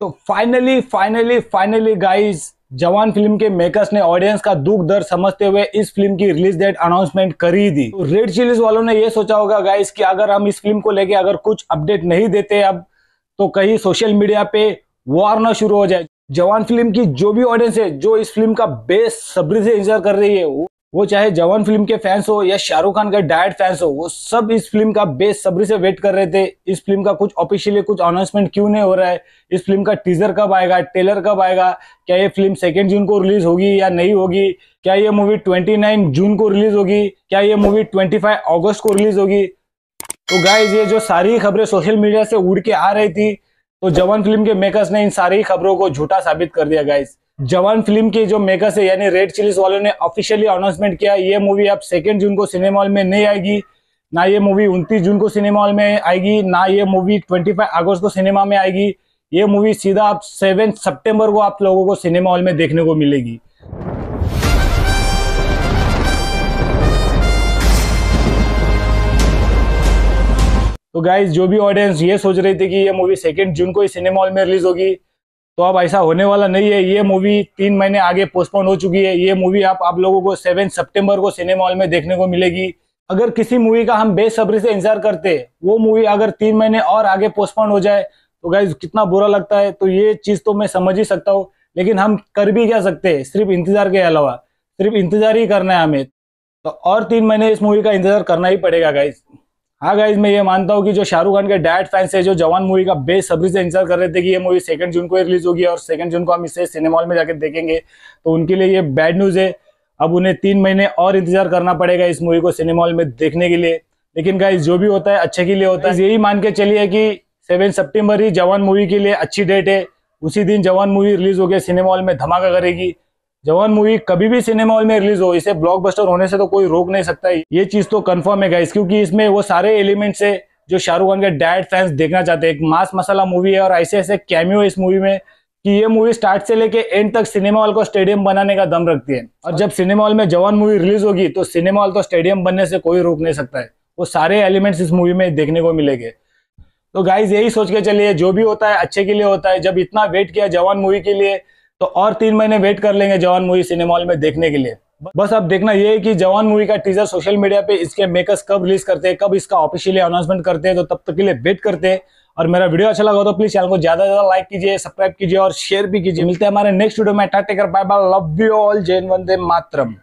तो finally finally finally guys Jawan film के makers ने ऑडियंस का दुख दर्द समझते हुए इस फिल्म की रिलीज डेट अनाउंसमेंट कर ही दी तो रेड चिलीज वालों ने यह सोचा होगा गाइस कि अगर हम इस फिल्म को लेके अगर कुछ अपडेट नहीं देते अब तो कहीं सोशल मीडिया पे वॉर ना शुरू हो जाए जवान फिल्म की जो भी ऑडियंस है जो इस फिल्म का बेस सब्री से इंतजार कर रही है वो चाहे जवान फिल्म के फैंस हो या शाहरुख खान के डायट फैंस हो वो सब इस फिल्म का बेसब्री से वेट कर रहे थे इस फिल्म का कुछ ऑफिशियली कुछ अनाउंसमेंट क्यों नहीं हो रहा है इस फिल्म का टीजर कब आएगा ट्रेलर कब आएगा क्या ये फिल्म सेकेंड जून को रिलीज होगी या नहीं होगी क्या ये मूवी ट्वेंटी नाइन जून को रिलीज होगी क्या ये मूवी ट्वेंटी फाइव ऑगस्ट को रिलीज होगी तो गाइज ये जो सारी खबरें सोशल मीडिया से उड़ के आ रही थी तो जवान फिल्म के मेकर्स ने इन सारी खबरों को झूठा साबित कर दिया गाइज जवान फिल्म के जो मेकर्स है यानी रेड चिलीज वालों ने ऑफिशियली अनाउंसमेंट किया ये मूवी अब सेकेंड जून को सिनेमा हॉल में नहीं आएगी ना ये मूवी उनतीस जून को सिनेमा हॉल में आएगी ना ये मूवी ट्वेंटी फाइव अगस्त को सिनेमा में आएगी ये मूवी सीधा आप सेवन सितंबर को आप लोगों को सिनेमा हॉल में देखने को मिलेगी तो गाइज जो भी ऑडियंस ये सोच रही थी कि ये मूवी सेकेंड जून को ही सिनेमा हॉल में रिलीज होगी तो अब ऐसा होने वाला नहीं है ये मूवी तीन महीने आगे पोस्टपोन हो चुकी है ये मूवी आप आप लोगों को सेवन सितंबर को सिनेमा हॉल में देखने को मिलेगी अगर किसी मूवी का हम बेसब्री से इंतजार करते वो मूवी अगर तीन महीने और आगे पोस्टपोन हो जाए तो गाइज कितना बुरा लगता है तो ये चीज़ तो मैं समझ ही सकता हूँ लेकिन हम कर भी क्या सकते हैं सिर्फ इंतजार के अलावा सिर्फ इंतजार ही करना है हमें तो और तीन महीने इस मूवी का इंतजार करना ही पड़ेगा गाइज हाँ गाइज मैं ये मानता हूँ कि जो शाहरुख खान के डैड फैंस है जो जवान मूवी का बेसब्री से इंतजार कर रहे थे कि ये मूवी सेकंड जून को रिलीज होगी और सेकंड जून को हम इसे सिनेमा हॉल में जाकर देखेंगे तो उनके लिए ये बैड न्यूज़ है अब उन्हें तीन महीने और इंतजार करना पड़ेगा इस मूवी को सिनेमा हॉल में देखने के लिए लेकिन गाइज जो भी होता है अच्छे के लिए होता है यही मान के चलिए कि सेवन सेप्टेम्बर ही जवान मूवी के लिए अच्छी डेट है उसी दिन जवान मूवी रिलीज हो गया सिनेमा हॉल में धमाका करेगी जवान मूवी कभी भी सिनेमा हॉल में रिलीज हो इसे ब्लॉकबस्टर होने से तो कोई रोक नहीं सकता तो है ये चीज तो कंफर्म है गाइस क्योंकि इसमें वो सारे एलिमेंट्स है जो शाहरुख खान के डैड फैंस देखना चाहते हैं एक मास मसाला मूवी है और ऐसे ऐसे कैमियो इस मूवी में कि ये मूवी स्टार्ट से लेके एंड तक सिनेमा हॉल को स्टेडियम बनाने का दम रखती है और जब सिनेमा हॉल में जवान मूवी रिलीज होगी तो सिनेमा हॉल तो स्टेडियम बनने से कोई रोक नहीं सकता है वो सारे एलिमेंट्स इस मूवी में देखने को मिलेंगे तो गाइज यही सोच के चलिए जो भी होता है अच्छे के लिए होता है जब इतना वेट किया जवान मूवी के लिए तो और तीन महीने वेट कर लेंगे जवान मूवी सिनेमा में देखने के लिए बस अब देखना ये है कि जवान मूवी का टीजर सोशल मीडिया पे इसके मेकर्स कब रिलीज करते हैं कब इसका ऑफिशियली अनाउंसमेंट करते हैं तो तब तक के लिए वेट करते हैं और मेरा वीडियो अच्छा लगा तो प्लीज चैनल को ज्यादा से ज्यादा लाइक कीजिए सब्सक्राइब कीजिए और शेयर भी कीजिए मिलते हैं हमारे नेक्स्ट वीडियो में take care bye bye love you all जैन वंदे मातरम